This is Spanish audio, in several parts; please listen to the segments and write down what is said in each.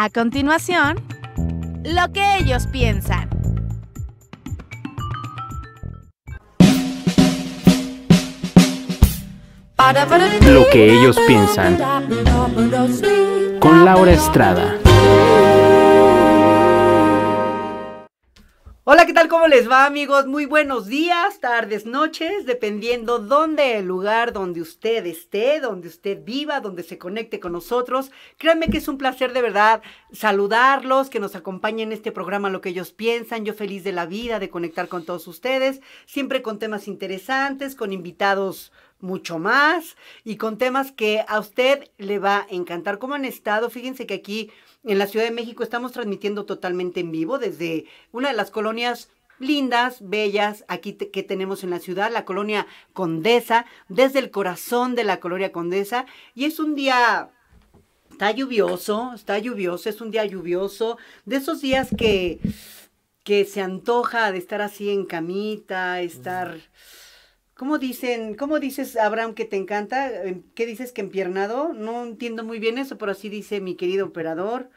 A continuación, lo que ellos piensan. Lo que ellos piensan. Con Laura Estrada. Hola, ¿qué tal? ¿Cómo les va amigos? Muy buenos días, tardes, noches, dependiendo dónde, el lugar donde usted esté, donde usted viva, donde se conecte con nosotros. Créanme que es un placer de verdad saludarlos, que nos acompañen en este programa lo que ellos piensan. Yo feliz de la vida, de conectar con todos ustedes, siempre con temas interesantes, con invitados mucho más y con temas que a usted le va a encantar. ¿Cómo han estado? Fíjense que aquí en la Ciudad de México estamos transmitiendo totalmente en vivo desde una de las colonias lindas, bellas, aquí que tenemos en la ciudad, la colonia Condesa, desde el corazón de la colonia Condesa. Y es un día, está lluvioso, está lluvioso, es un día lluvioso, de esos días que, que se antoja de estar así en camita, estar... ¿Cómo dicen, cómo dices, Abraham, que te encanta? ¿Qué dices que empiernado? No entiendo muy bien eso, pero así dice mi querido operador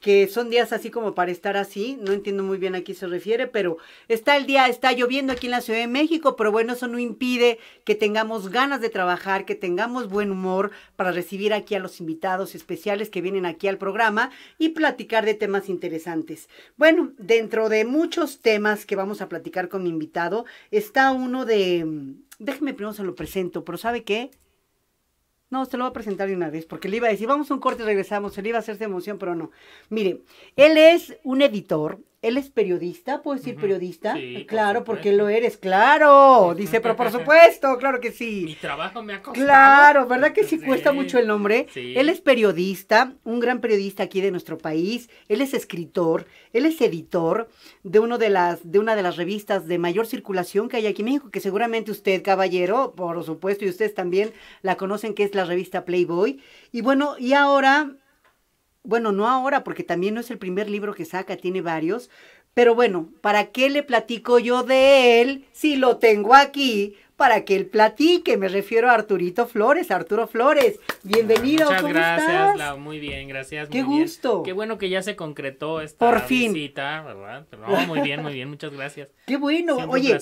que son días así como para estar así, no entiendo muy bien a qué se refiere, pero está el día, está lloviendo aquí en la Ciudad de México, pero bueno, eso no impide que tengamos ganas de trabajar, que tengamos buen humor para recibir aquí a los invitados especiales que vienen aquí al programa y platicar de temas interesantes. Bueno, dentro de muchos temas que vamos a platicar con mi invitado, está uno de, mm, déjeme primero se lo presento, pero ¿sabe qué? No, se lo voy a presentar de una vez, porque le iba a decir, vamos a un corte, y regresamos, se le iba a hacer de emoción, pero no. Mire, él es un editor, él es periodista, ¿puedo decir periodista? claro, porque lo eres, claro. Dice, pero por supuesto, claro que sí. Mi trabajo me ha costado. Claro, ¿verdad que sí, cuesta mucho el nombre? Sí. Él es periodista, un gran periodista aquí de nuestro país. Él es escritor, él es editor de, uno de, las, de una de las revistas de mayor circulación que hay aquí en México, que seguramente usted, caballero, por supuesto, y ustedes también la conocen, que es la revista Playboy. Y bueno, y ahora bueno, no ahora, porque también no es el primer libro que saca, tiene varios, pero bueno, ¿para qué le platico yo de él si lo tengo aquí? Para que él platique, me refiero a Arturito Flores, Arturo Flores. Bienvenido. Ah, muchas gracias, Lau, muy bien, gracias. Qué gusto. Qué bueno que ya se concretó esta Por visita, ¿verdad? no, muy bien, muy bien, muchas gracias. Qué bueno, oye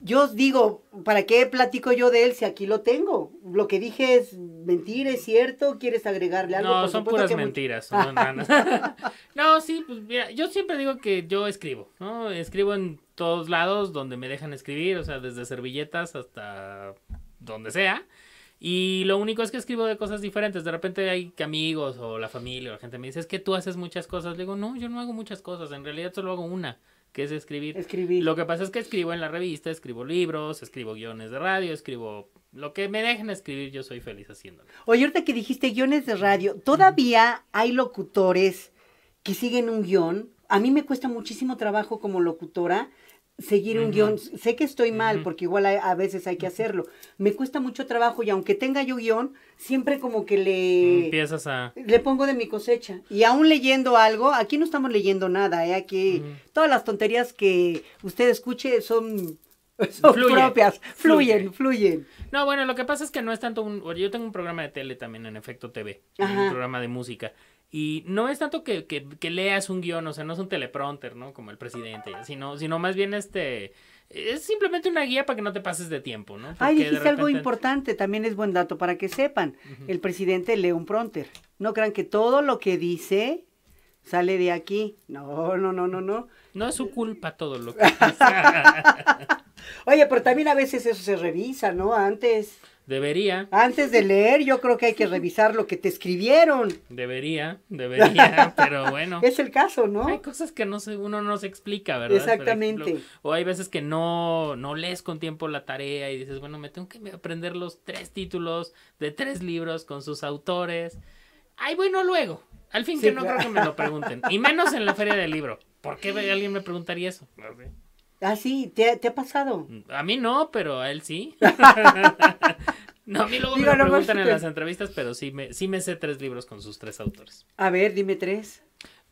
yo digo, ¿para qué platico yo de él si aquí lo tengo? Lo que dije es mentira, es cierto, ¿quieres agregarle algo? No, son puras mentiras. no, sí, pues mira, yo siempre digo que yo escribo, ¿no? Escribo en todos lados donde me dejan escribir, o sea, desde servilletas hasta donde sea. Y lo único es que escribo de cosas diferentes. De repente hay que amigos o la familia o la gente me dice, es que tú haces muchas cosas. Le digo, no, yo no hago muchas cosas. En realidad solo hago una. ¿Qué es escribir? Escribir. Lo que pasa es que escribo en la revista, escribo libros, escribo guiones de radio, escribo lo que me dejen escribir, yo soy feliz haciéndolo. Oye, ahorita que dijiste guiones de radio, todavía hay locutores que siguen un guión. A mí me cuesta muchísimo trabajo como locutora seguir un guión. Sé que estoy mal, porque igual a, veces hay que hacerlo. Me cuesta mucho trabajo y aunque tenga yo guión, siempre como que le... Empiezas a... Le pongo de mi cosecha. Y aún leyendo algo, aquí no estamos leyendo nada, ¿eh? Aquí todas las tonterías que usted escuche son... propias, fluyen, fluyen. No, bueno, lo que pasa es que no es tanto un... Yo tengo un programa de tele también en Efecto TV, un programa de música. Y no es tanto que, que, leas un guión, o sea, no es un teleprompter, ¿no? Como el presidente, sino, sino más bien este... Es simplemente una guía para que no te pases de tiempo, ¿no? Ay, dijiste algo importante, también es buen dato para que sepan. El presidente lee un prompter. No crean que todo lo que dice sale de aquí. No, no, no, no, no. No es su culpa todo lo que dice. Oye, pero también a veces eso se revisa, ¿no? Antes. Debería. Antes de leer, yo creo que hay que revisar lo que te escribieron. Debería, debería, pero bueno. es el caso, ¿no? Hay cosas que no uno no se explica, ¿verdad? Exactamente. o hay veces que no, no lees con tiempo la tarea y dices, bueno, me tengo que aprender los tres títulos de tres libros con sus autores. Ay, bueno, luego. Al fin que no creo que me lo pregunten. Y menos en la feria del libro. ¿Por qué alguien me preguntaría eso? Ah, sí, ¿Te, ¿te, ha pasado? A mí no, pero a él sí. No, a mí luego me lo preguntan en las entrevistas, pero sí me, sí me sé tres libros con sus tres autores. A ver, dime tres.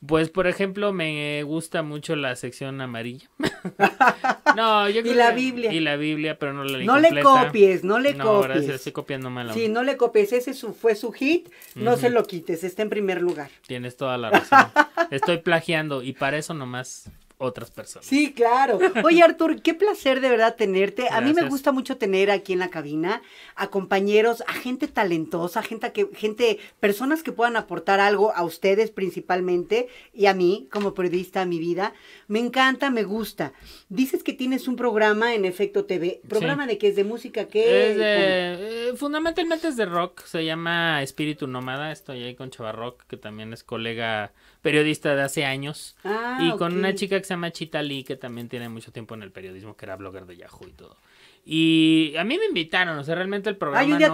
Pues, por ejemplo, me gusta mucho la sección amarilla. no, yo creo y la Biblia. Y la Biblia, pero no la leí No le copies, no le no, copies. estoy copiando mal. Sí, no le copies, ese fue su hit, no se lo quites, está en primer lugar. Tienes toda la razón. estoy plagiando y para eso nomás otras personas. Sí, claro. Oye, Artur, qué placer de verdad tenerte. A mí me gusta mucho tener aquí en la cabina a compañeros, a gente talentosa, gente que, gente, personas que puedan aportar algo a ustedes principalmente y a mí como periodista, a mi vida. Me encanta, me gusta. Dices que tienes un programa en Efecto TV. ¿Programa de que es? ¿De música? ¿Qué es? De, eh, fundamentalmente es de rock. Se llama Espíritu Nómada. Estoy ahí con Rock, que también es colega periodista de hace años. Ah, y con una chica que esa Machita Lee, que también tiene mucho tiempo en el periodismo, que era blogger de Yahoo y todo. Y a mí me invitaron, o sea, realmente el programa. Ay, un día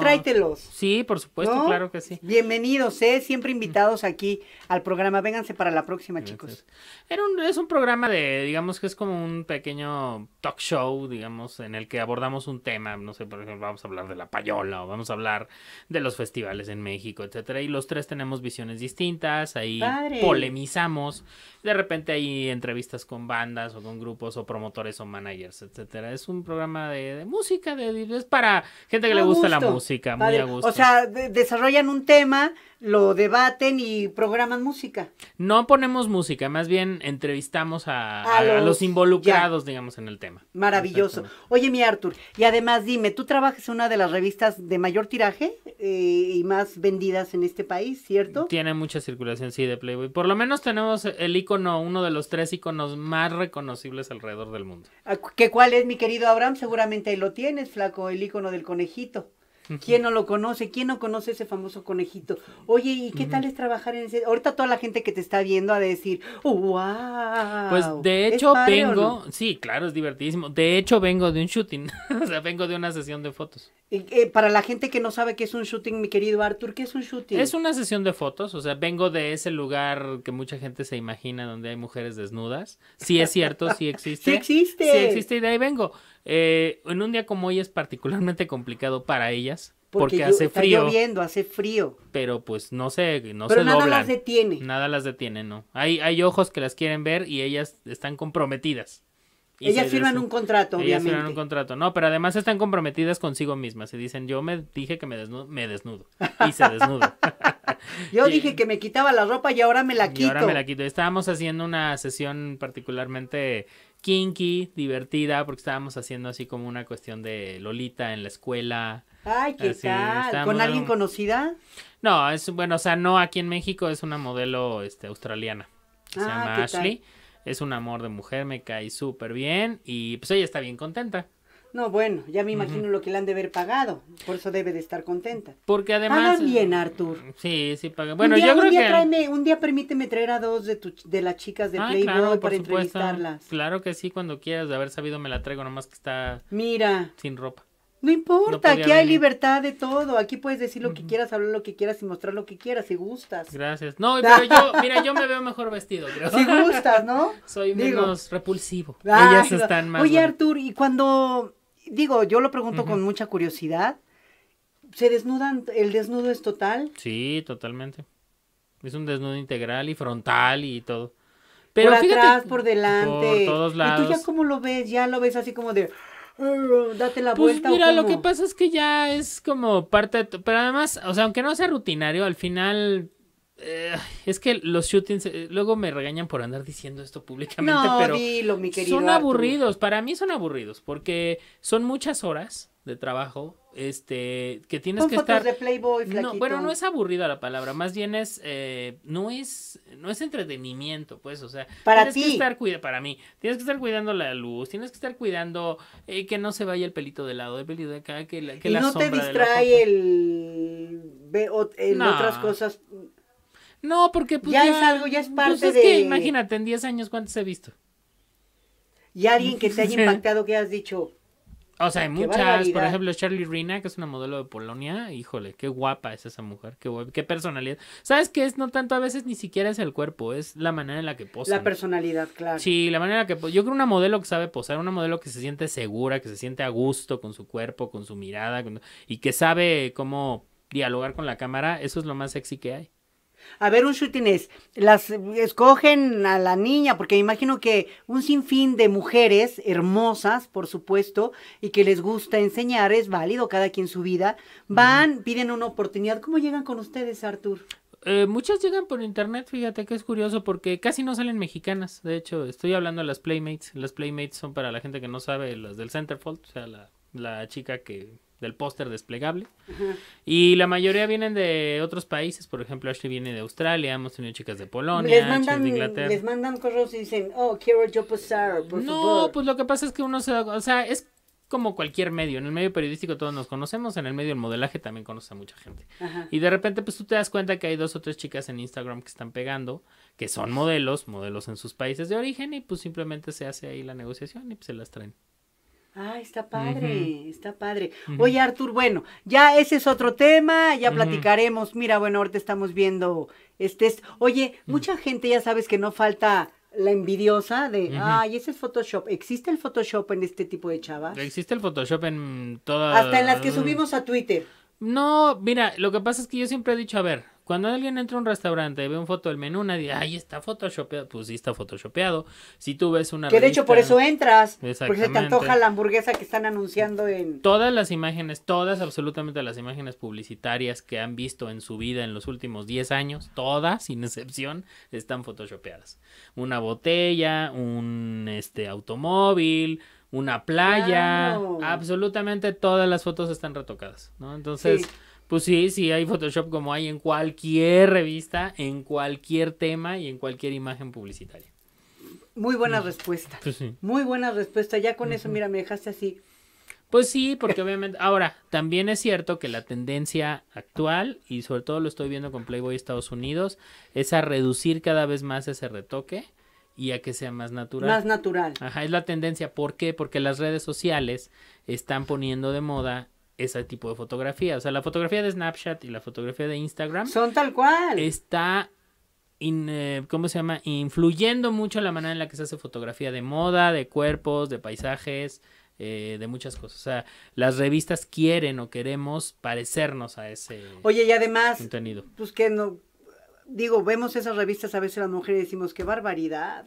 Sí, por supuesto, claro que sí. Bienvenidos, ¿eh? Siempre invitados aquí al programa. Vénganse para la próxima, chicos. Era un, es un programa de, digamos que es como un pequeño talk show, digamos, en el que abordamos un tema. No sé, por ejemplo, vamos a hablar de la payola o vamos a hablar de los festivales en México, etcétera. Y los tres tenemos visiones distintas, ahí polemizamos. De repente hay entrevistas con bandas o con grupos o promotores o managers, etcétera. Es un programa de de, música, de, es para gente que le gusta la música, muy a gusto. O sea, desarrollan un tema lo debaten y programan música. No ponemos música, más bien entrevistamos a, los, involucrados, digamos, en el tema. Maravilloso. Oye, mi Arthur, y además dime, ¿tú trabajas en una de las revistas de mayor tiraje eh, y más vendidas en este país, cierto? Tiene mucha circulación, sí, de Playboy. Por lo menos tenemos el icono, uno de los tres iconos más reconocibles alrededor del mundo. Ah, ¿Qué cuál es, mi querido Abraham? Seguramente ahí lo tienes, flaco, el icono del conejito. ¿Quién no lo conoce? ¿Quién no conoce ese famoso conejito? Oye, ¿y qué tal es trabajar en ese? Ahorita toda la gente que te está viendo a decir, ¡wow! Pues de hecho vengo, sí, claro, es divertidísimo. De hecho vengo de un shooting, o sea, vengo de una sesión de fotos. Eh, para la gente que no sabe qué es un shooting, mi querido Arthur, ¿qué es un shooting? Es una sesión de fotos, o sea, vengo de ese lugar que mucha gente se imagina donde hay mujeres desnudas. Sí es cierto, sí existe. sí existe. Sí existe y de ahí vengo. Eh, en un día como hoy es particularmente complicado para ellas. Porque, hace está frío. lloviendo, hace frío. Pero pues no se, no pero nada las detiene. Nada las detiene, no. Hay, hay ojos que las quieren ver y ellas están comprometidas. ellas firman un contrato, obviamente. Ellas firman un contrato, no, pero además están comprometidas consigo mismas. Se dicen, yo me dije que me desnudo, me desnudo. Y se desnudo. yo dije que me quitaba la ropa y ahora me la quito. Y ahora me la quito. Estábamos haciendo una sesión particularmente kinky, divertida, porque estábamos haciendo así como una cuestión de Lolita en la escuela. Ay, qué ¿Con alguien conocida? No, es bueno, o sea, no aquí en México, es una modelo este, australiana. Que se ah, llama Ashley. Es un amor de mujer, me cae súper bien y pues ella está bien contenta. No, bueno, ya me imagino lo que le han de haber pagado, por eso debe de estar contenta. Porque además... bien, eh, Artur. Sí, sí paga. Bueno, yo creo un día que... un día permíteme traer a dos de, tus, de las chicas de ah, Playboy para entrevistarlas. Claro que sí, cuando quieras, de haber sabido me la traigo, nomás que está... Mira. Sin ropa. No importa, aquí hay libertad de todo. Aquí puedes decir lo que quieras, hablar lo que quieras y mostrar lo que quieras, si gustas. Gracias. No, pero yo, mira, yo me veo mejor vestido, Si gustas, ¿no? Soy menos repulsivo. Ellas están más. Oye, Artur, y cuando digo, yo lo pregunto con mucha curiosidad. ¿Se desnudan? ¿El desnudo es total? Sí, totalmente. Es un desnudo integral y frontal y todo. Pero por fíjate, atrás, por delante. Por todos lados. ¿Y tú ya cómo lo ves? ¿Ya lo ves así como de... Date la pues vuelta. Mira, lo que pasa es que ya es como parte de... Pero además, o sea, aunque no sea rutinario, al final eh, es que los shootings, eh, luego me regañan por andar diciendo esto públicamente, pero son aburridos, para mí son aburridos, porque son muchas horas de trabajo, este, que tienes que estar... De Playboy, bueno, no es aburrida la palabra, más bien es, eh, no es, no es entretenimiento, pues, o sea, para tienes que estar para mí, tienes que estar cuidando la luz, tienes que estar cuidando que no se vaya el pelito de lado, el pelito de acá, que la, que no te distrae el, otras cosas no, porque pues, ya, es algo, ya es pues, parte de... Que, imagínate, en 10 años cuántos he visto. Y alguien que te haya impactado, que has dicho. O sea, hay muchas, por ejemplo, Charlie Rina, que es una modelo de Polonia, híjole, qué guapa es esa mujer, qué, qué personalidad. ¿Sabes qué es? No tanto a veces ni siquiera es el cuerpo, es la manera en la que posa. La personalidad, claro. Sí, la manera en la que Yo creo una modelo que sabe posar, una modelo que se siente segura, que se siente a gusto con su cuerpo, con su mirada, y que sabe cómo dialogar con la cámara, eso es lo más sexy que hay. A ver, un shooting es, las escogen a la niña, porque me imagino que un sinfín de mujeres hermosas, por supuesto, y que les gusta enseñar, es válido cada quien su vida, van, piden una oportunidad. ¿Cómo llegan con ustedes, Artur? Eh, muchas llegan por internet, fíjate que es curioso porque casi no salen mexicanas. De hecho, estoy hablando de las Playmates. Las Playmates son para la gente que no sabe, las del Centerfold, o sea, la chica que del póster desplegable. Y la mayoría vienen de otros países, por ejemplo, Ashley viene de Australia, hemos tenido chicas de Polonia, les mandan, de Les mandan correos y dicen, oh, quiero yo pasar, por No, pues lo que pasa es que uno se da, o sea, es como cualquier medio, en el medio periodístico todos nos conocemos, en el medio del modelaje también conoce a mucha gente. Y de repente pues tú te das cuenta que hay dos o tres chicas en Instagram que están pegando, que son modelos, modelos en sus países de origen y pues simplemente se hace ahí la negociación y pues se las traen. Ah, está padre, está padre. Oye, Artur, bueno, ya ese es otro tema, ya platicaremos. Mira, bueno, ahorita estamos viendo este. este. Oye, mucha gente ya sabes que no falta la envidiosa de, ay, ese es Photoshop. ¿Existe el Photoshop en este tipo de chavas? Existe el Photoshop en todas. Hasta en las que subimos a Twitter. No, mira, lo que pasa es que yo siempre he dicho, a ver, cuando alguien entra a un restaurante y ve una foto del menú, nadie, ay, está photoshopeado. Pues sí, está photoshopeado. Si tú ves una. Que de hecho por eso entras. Porque se te antoja la hamburguesa que están anunciando en. Todas las imágenes, todas, absolutamente las imágenes publicitarias que han visto en su vida en los últimos 10 años, todas, sin excepción, están photoshopeadas. Una botella, un este automóvil, una playa, absolutamente todas las fotos están retocadas, ¿no? Entonces, pues sí, sí hay Photoshop como hay en cualquier revista, en cualquier tema y en cualquier imagen publicitaria. Muy buena mm. respuesta. Pues Muy buena respuesta. Ya con eso, mira, me dejaste así. Pues sí, porque obviamente. Ahora, también es cierto que la tendencia actual, y sobre todo lo estoy viendo con Playboy Estados Unidos, es a reducir cada vez más ese retoque y a que sea más natural. Más natural. Ajá, es la tendencia. ¿Por qué? Porque las redes sociales están poniendo de moda ese tipo de fotografía. O sea, la fotografía de Snapchat y la fotografía de Instagram. Son tal cual. Está, eh, ¿cómo se llama? Influyendo mucho la manera en la que se hace fotografía de moda, de cuerpos, de paisajes, eh, de muchas cosas. O sea, las revistas quieren o queremos parecernos a ese Oye, y además, Pues que no digo, vemos esas revistas a veces las mujeres decimos, qué barbaridad.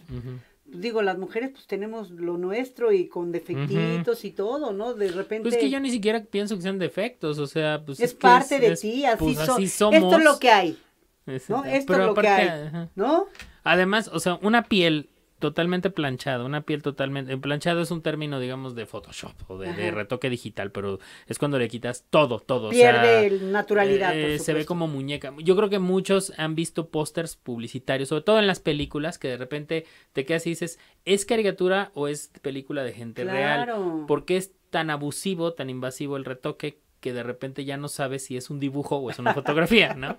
Digo, las mujeres pues tenemos lo nuestro y con defectitos y todo, ¿no? De repente... Pues que yo ni siquiera pienso que sean defectos, o sea, pues... Es, parte de ti, pues, así, somos. Esto es lo que hay. ¿no? Esto es lo que hay, ¿no? Además, o sea, una piel totalmente planchado, una piel totalmente... Planchado es un término, digamos, de Photoshop o de, retoque digital, pero es cuando le quitas todo, todo. Pierde naturalidad. Eh, se ve como muñeca. Yo creo que muchos han visto pósters publicitarios, sobre todo en las películas, que de repente te quedas y dices, ¿es caricatura o es película de gente claro. real? Porque es tan abusivo, tan invasivo el retoque que de repente ya no sabes si es un dibujo o es una fotografía, ¿no?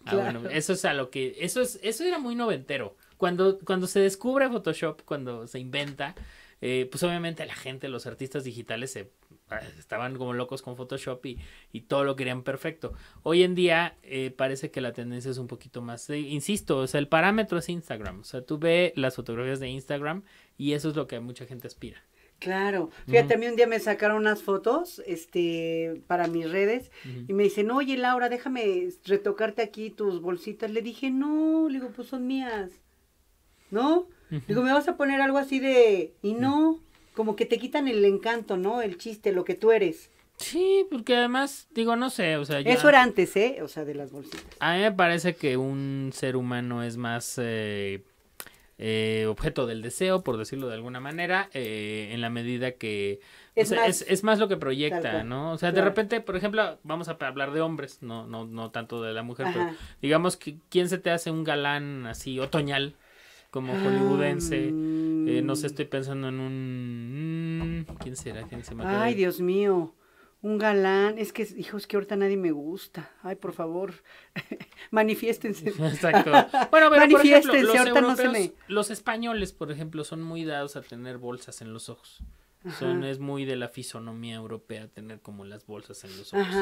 Ah, eso es a lo que, eso es, eso era muy noventero. Cuando, cuando se descubre Photoshop, cuando se inventa, eh, pues obviamente la gente, los artistas digitales se, eh, estaban como locos con Photoshop y, y todo lo querían perfecto. Hoy en día eh, parece que la tendencia es un poquito más, insisto, o sea, el parámetro es Instagram, o sea, tú ve las fotografías de Instagram y eso es lo que mucha gente aspira. Claro, fíjate, a mí un día me sacaron unas fotos, este, para mis redes, y me dicen, oye Laura, déjame retocarte aquí tus bolsitas. Le dije, no, le digo, pues son mías. ¿no? Digo, me vas a poner algo así de... Y no, como que te quitan el encanto, ¿no? El chiste, lo que tú eres. Sí, porque además, digo, no sé, o sea... Eso era antes, ¿eh? O sea, de las bolsitas. A mí me parece que un ser humano es más... Eh, eh, objeto del deseo, por decirlo de alguna manera, eh, en la medida que es, más, es, más, lo que proyecta, ¿no? O sea, de repente, por ejemplo, vamos a hablar de hombres, no, no, no tanto de la mujer, pero digamos que quién se te hace un galán así otoñal, como ah. hollywoodense. Eh, no sé, estoy pensando en un... Mm, ¿Quién será? ¿Quién se me Ay, Dios mío. Un galán, es que, hijos, que ahorita nadie me gusta. Ay, por favor, manifiéstense. Exacto. Bueno, pero por ejemplo, los, españoles, por ejemplo, son muy dados a tener bolsas en los ojos. es muy de la fisonomía europea tener como las bolsas en los ojos.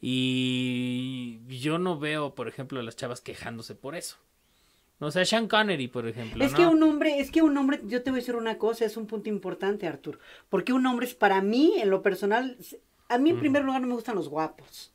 Y yo no veo, por ejemplo, a las chavas quejándose por eso. O sea, Sean Connery, por ejemplo. Es que un hombre, es que un hombre, yo te voy a decir una cosa, es un punto importante, Artur. Porque un hombre es para mí, en lo personal, a mí en primer lugar no me gustan los guapos.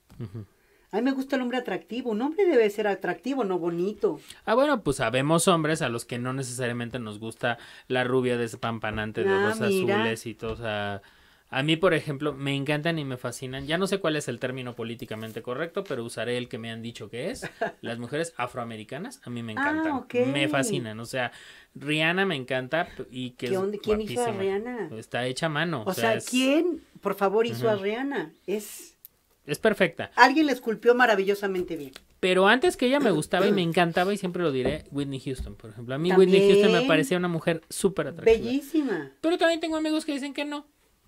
A mí me gusta el hombre atractivo. Un hombre debe ser atractivo, no bonito. Ah, bueno, pues sabemos hombres a los que no necesariamente nos gusta la rubia de pampanante ah, de los ojos azules y todo. O a mí, por ejemplo, me encantan y me fascinan. Ya no sé cuál es el término políticamente correcto, pero usaré el que me han dicho que es. Las mujeres afroamericanas, a mí me ah, encantan. Me fascinan. O sea, Rihanna me encanta y que ¿Quién hizo a Rihanna? Está hecha mano. O, sea, ¿quién, por favor, hizo a Rihanna? Es... Es perfecta. Alguien la esculpió maravillosamente bien. Pero antes que ella me gustaba y me encantaba, y siempre lo diré, Whitney Houston, por ejemplo. A mí Whitney Houston me parecía una mujer súper atractiva. Bellísima. Pero también tengo amigos que dicen que no.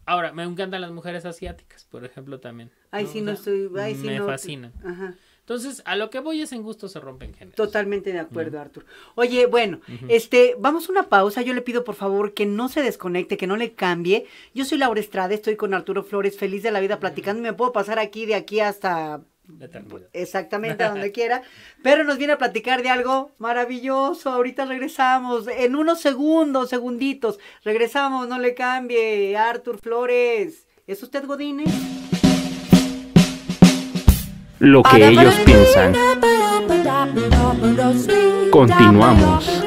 Ahora, me encantan las mujeres asiáticas, por ejemplo, también. Ay, sí, no estoy... me fascinan. Ajá. Entonces, a lo que voy es en gusto se rompen géneros. Totalmente de acuerdo, Arthur. Oye, bueno, este, vamos a una pausa. Yo le pido, por favor, que no se desconecte, que no le cambie. Yo soy Laura Estrada, estoy con Arturo Flores, feliz de la vida platicando. Me puedo pasar aquí de aquí hasta Exactamente, a donde quiera. Pero nos viene a platicar de algo maravilloso. Ahorita regresamos, en unos segundos, segunditos. Regresamos, no le cambie. Arthur Flores, ¿es usted Godine? Lo que ellos piensan. Continuamos.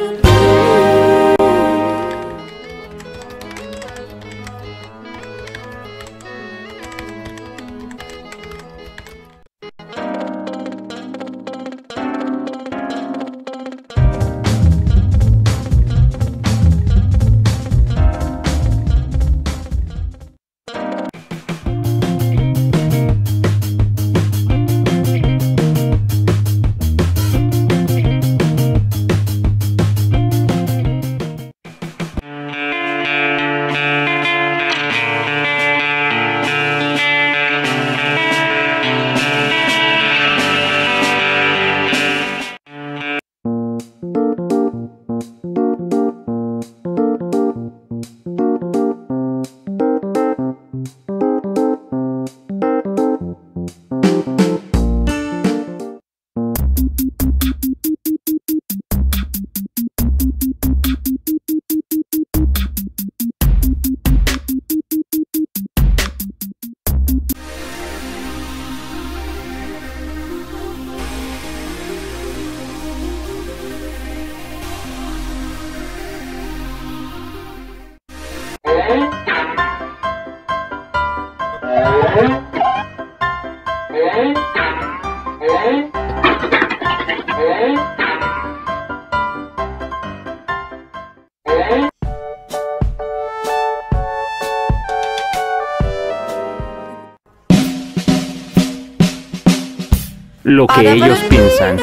lo que ellos piensan.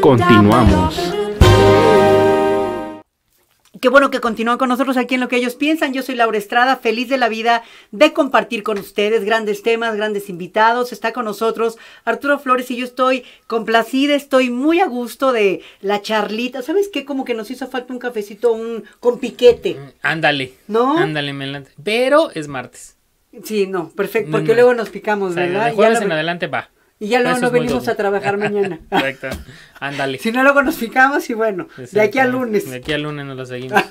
Continuamos. Qué bueno que continúan con nosotros aquí en lo que ellos piensan. Yo soy Laura Estrada, feliz de la vida de compartir con ustedes grandes temas, grandes invitados. Está con nosotros Arturo Flores y yo estoy complacida, estoy muy a gusto de la charlita. ¿Sabes qué? Como que nos hizo falta un cafecito un, con piquete. Ándale. ¿No? Ándale, me Pero es martes. Sí, no, perfecto, porque luego nos picamos, ¿verdad? De jueves en adelante va. Y ya luego no venimos a trabajar mañana. Correcto. Ándale. Si no, luego nos picamos y bueno, de aquí al lunes. De aquí al lunes nos lo seguimos.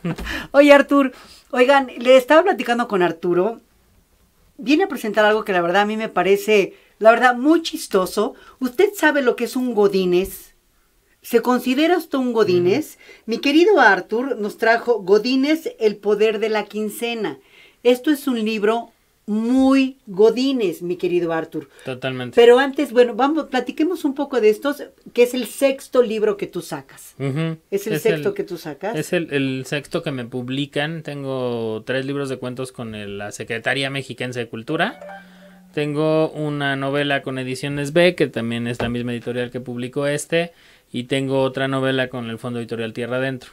Oye, Artur, oigan, le estaba platicando con Arturo. Viene a presentar algo que la verdad a mí me parece, la verdad, muy chistoso. ¿Usted sabe lo que es un Godínez? ¿Se considera usted un Godínez? Mi querido Artur nos trajo Godínez, el poder de la quincena. Esto es un libro muy godines, mi querido Arthur. Totalmente. Pero antes, bueno, vamos, platiquemos un poco de estos, que es el sexto libro que tú sacas. Es el sexto que tú sacas. Es el, sexto que me publican. Tengo tres libros de cuentos con la Secretaría Mexicana de Cultura. Tengo una novela con Ediciones B, que también es la misma editorial que publicó este. Y tengo otra novela con el Fondo Editorial Tierra Adentro.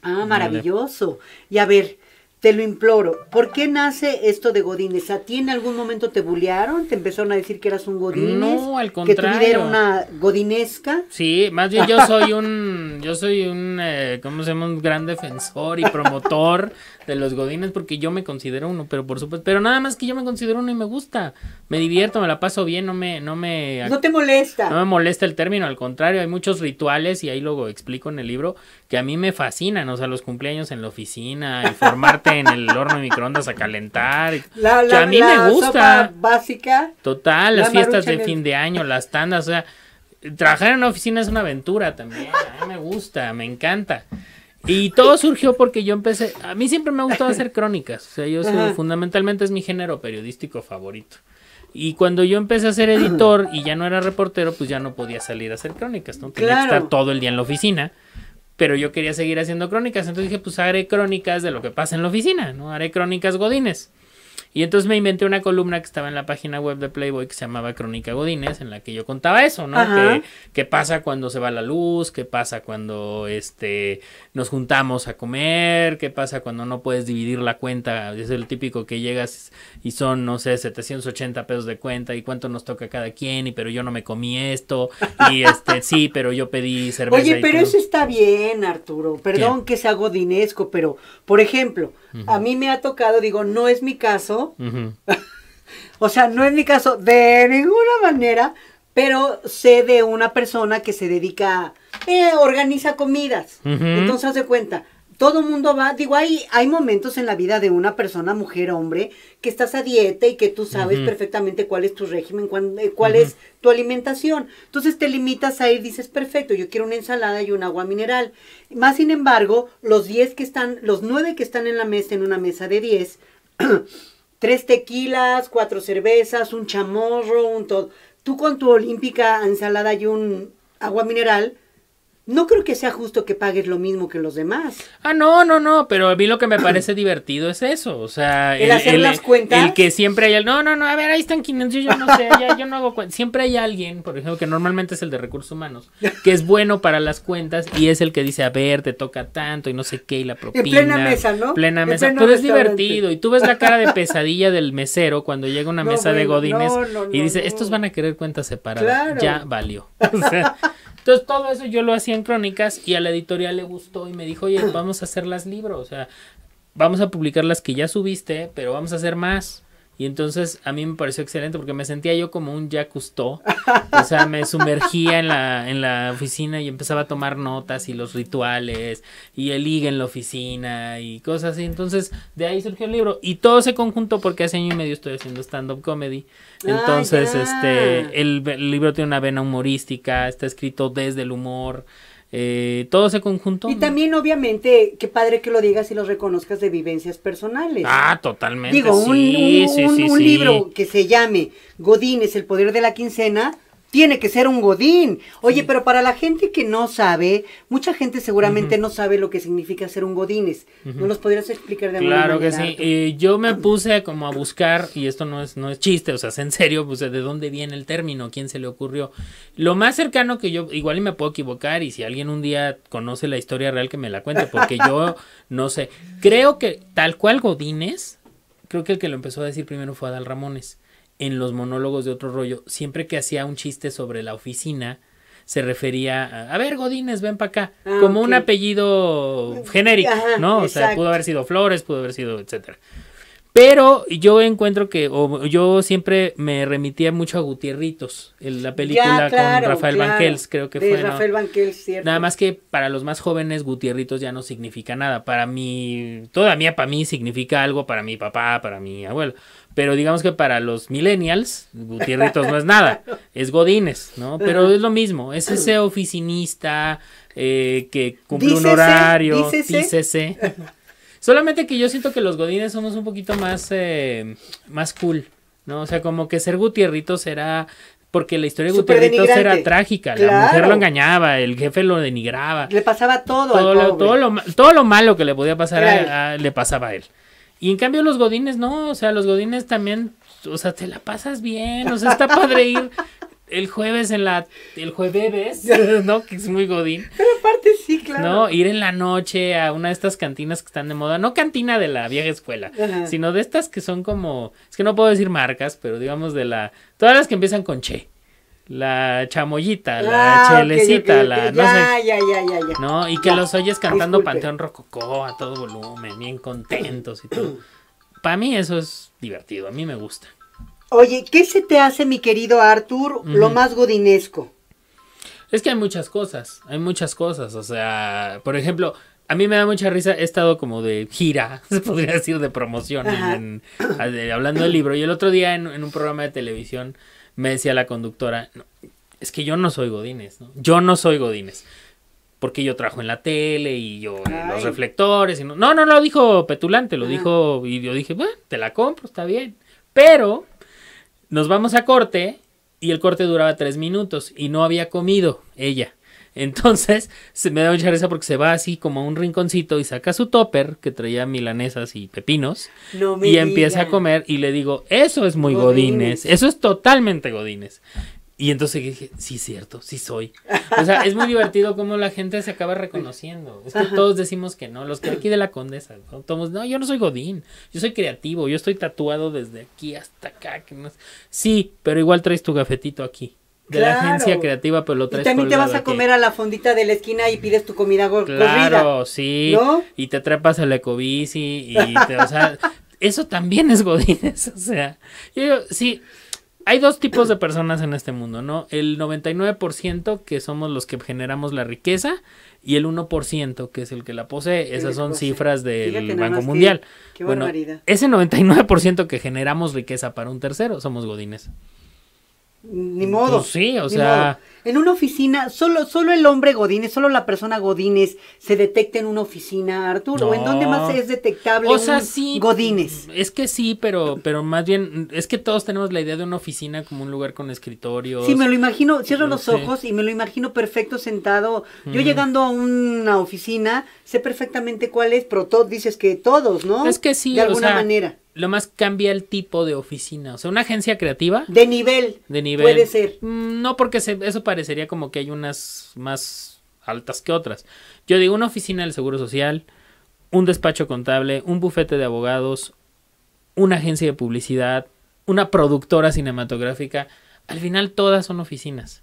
Ah, maravilloso. Y a ver, te lo imploro. ¿Por qué nace esto de Godines? ¿A ti en algún momento te bullearon? ¿Te empezaron a decir que eras un Godines? No, al contrario. ¿Que tu vida era una godinesca? Sí, más bien yo soy un, yo soy un, eh, ¿cómo se llama? Un gran defensor y promotor de los godines porque yo me considero uno, pero por supuesto, pero nada más que yo me considero uno y me gusta, me divierto, me la paso bien, no me, no me... No te molesta. No me molesta el término, al contrario, hay muchos rituales y ahí luego explico en el libro que a mí me fascinan, o sea, los cumpleaños en la oficina y formarte en el horno de microondas a calentar, que a mí me gusta. básica. Total, las fiestas de fin de año, las tandas, o sea, trabajar en una oficina es una aventura también, a mí me gusta, me encanta. Y todo surgió porque yo empecé, a mí siempre me ha gustado hacer crónicas, o sea, yo fundamentalmente es mi género periodístico favorito. Y cuando yo empecé a ser editor y ya no era reportero, pues ya no podía salir a hacer crónicas, ¿no? Tenía que estar todo el día en la oficina, pero yo quería seguir haciendo crónicas, entonces dije, pues haré crónicas de lo que pasa en la oficina, ¿no? Haré crónicas godines. Y entonces me inventé una columna que estaba en la página web de Playboy que se llamaba Crónica Godines, en la que yo contaba eso, ¿no? Que, pasa cuando se va la luz, qué pasa cuando este nos juntamos a comer, qué pasa cuando no puedes dividir la cuenta. Es el típico que llegas y son, no sé, 780 pesos de cuenta y cuánto nos toca cada quien, y pero yo no me comí esto, y este, sí, pero yo pedí cerveza. Oye, pero eso está bien, Arturo. Perdón que sea godinesco, pero, por ejemplo, a mí me ha tocado, digo, no es mi caso o sea, no es mi caso de ninguna manera, pero sé de una persona que se dedica, eh, organiza comidas. Entonces, hace cuenta, todo mundo va, digo, hay, momentos en la vida de una persona, mujer, hombre, que estás a dieta y que tú sabes perfectamente cuál es tu régimen, eh, cuál es tu alimentación. Entonces te limitas a ir, dices, perfecto, yo quiero una ensalada y un agua mineral. Más sin embargo, los 10 que están, los 9 que están en la mesa, en una mesa de 10, tres tequilas, cuatro cervezas, un chamorro, un todo. Tú con tu olímpica ensalada y un agua mineral, no creo que sea justo que pagues lo mismo que los demás. Ah, no, no, no, pero a mí lo que me parece divertido es eso, o sea... El, hacer las cuentas. El que siempre hay el, no, no, no, a ver, ahí están 500, yo, no sé, ya, yo no hago cuentas. Siempre hay alguien, por ejemplo, que normalmente es el de recursos humanos, que es bueno para las cuentas y es el que dice, a ver, te toca tanto y no sé qué, y la propina. En plena mesa, ¿no? Plena mesa, pero es divertido y tú ves la cara de pesadilla del mesero cuando llega una mesa de godines y dice, estos van a querer cuentas separadas, ya valió. O entonces todo eso yo lo hacía en crónicas y a la editorial le gustó y me dijo, oye, vamos a hacer las libros, o sea, vamos a publicar las que ya subiste, pero vamos a hacer más. Y entonces a mí me pareció excelente porque me sentía yo como un Jacques O sea, me sumergía en la, en la oficina y empezaba a tomar notas y los rituales y el ligue en la oficina y cosas así. Entonces de ahí surgió el libro. Y todo ese conjunto porque hace año y medio estoy haciendo stand-up comedy. Ah, entonces, este, el libro tiene una vena humorística, está escrito desde el humor. Eh, todo ese conjunto. Y también, obviamente, que padre que lo digas y lo reconozcas de vivencias personales. Ah, totalmente. Digo, un, un libro que se llame Godín es el poder de la quincena tiene que ser un godín. Oye, pero para la gente que no sabe, mucha gente seguramente no sabe lo que significa ser un godines. ¿No nos podrías explicar de alguna Claro que sí. Eh, yo me puse como a buscar, y esto no es, no es chiste, o sea, en serio, pues de dónde viene el término, quién se le ocurrió. Lo más cercano que yo, igual y me puedo equivocar, y si alguien un día conoce la historia real, que me la cuente, porque yo no sé. Creo que tal cual godines, creo que el que lo empezó a decir primero fue Adal Ramones en los monólogos de otro rollo, siempre que hacía un chiste sobre la oficina, se refería a, a ver, Godínez, ven para acá, ah, como un apellido genérico, ¿no? O sea, pudo haber sido Flores, pudo haber sido, etcétera. Pero yo encuentro que, o yo siempre me remitía mucho a Gutierritos, la película con Rafael Banquels, creo que de fue. Rafael Banquels, cierto. Nada más que para los más jóvenes Gutierritos ya no significa nada. Para mí, todavía para mí significa algo, para mi papá, para mi abuelo. Pero digamos que para los millennials, Gutierritos no es nada, es Godines, ¿no? Pero es lo mismo, es ese oficinista eh, que cumple un horario, dícese. Solamente que yo siento que los godines somos un poquito más, eh, más cool, ¿no? O sea, como que ser Gutierritos era... Porque la historia de Gutierritos era trágica, la mujer lo engañaba, el jefe lo denigraba. Le pasaba todo. Todo, lo, todo, lo, todo lo malo que le podía pasar le pasaba a él. Y en cambio los godines no, o sea, los godines también, o sea, te la pasas bien, o sea, está padre ir el jueves en la. El jueves, ¿no? Que es muy godín. Pero aparte sí, claro. ¿No? Ir en la noche a una de estas cantinas que están de moda. No cantina de la vieja escuela, sino de estas que son como. Es que no puedo decir marcas, pero digamos de la. Todas las que empiezan con che. La chamoyita, la ah, chelecita, la. No sé, ya, ya, ya, ¿No? Y que los oyes cantando Panteón Rococó a todo volumen, bien contentos y todo. Para mí eso es divertido, a mí me gusta. Oye, ¿qué se te hace, mi querido Arthur, lo más godinesco? Es que hay muchas cosas, hay muchas cosas. O sea, por ejemplo, a mí me da mucha risa, he estado como de gira, se podría decir, de promoción, hablando del libro. Y el otro día en, un programa de televisión me decía la conductora, es que yo no soy godines, ¿no? Yo no soy godines, Porque yo trabajo en la tele y yo en eh, los reflectores. Y no, no, no lo dijo petulante, lo dijo y yo dije, bueno, te la compro, está bien. Pero nos vamos a corte y el corte duraba tres minutos y no había comido ella. Entonces se me da mucha risa porque se va así como a un rinconcito y saca su topper que traía milanesas y pepinos y empieza a comer y le digo, eso es muy godines, eso es totalmente godines. Y entonces dije, sí, cierto, sí soy. O sea, es muy divertido cómo la gente se acaba reconociendo. Es que todos decimos que no. Los que aquí de la condesa, ¿no? no, yo no soy Godín. Yo soy creativo. Yo estoy tatuado desde aquí hasta acá. Que no... Sí, pero igual traes tu gafetito aquí. De la agencia creativa, pero lo traes. Y también te vas a comer a la fondita de la esquina y pides tu comida gorda. Claro, sí. Y te atrapas a la ecobici. Y te, o sea, eso también es Godín, O sea, yo digo, sí hay dos tipos de personas en este mundo, ¿no? El 99% que somos los que generamos la riqueza y el 1% que es el que la posee. Esas son cifras del Banco Mundial. Qué, bueno, ese 99% que generamos riqueza para un tercero somos godines. Ni modo. Pues sí, o sea, en una oficina, solo, solo el hombre Godínez, solo la persona Godínez se detecta en una oficina, Arturo. No. ¿En dónde más es detectable o Godínez? Es que sí, pero, pero más bien, es que todos tenemos la idea de una oficina como un lugar con escritorios. Sí, me lo imagino, cierro los ojos y me lo imagino perfecto sentado. Yo llegando a una oficina, sé perfectamente cuál es, pero dices que todos, ¿no? Es que sí, de alguna manera. Lo más cambia el tipo de oficina, o sea, una agencia creativa. De nivel. De nivel. Puede ser. Mm, no, porque se, eso parecería como que hay unas más altas que otras. Yo digo una oficina del Seguro Social, un despacho contable, un bufete de abogados, una agencia de publicidad, una productora cinematográfica. Al final todas son oficinas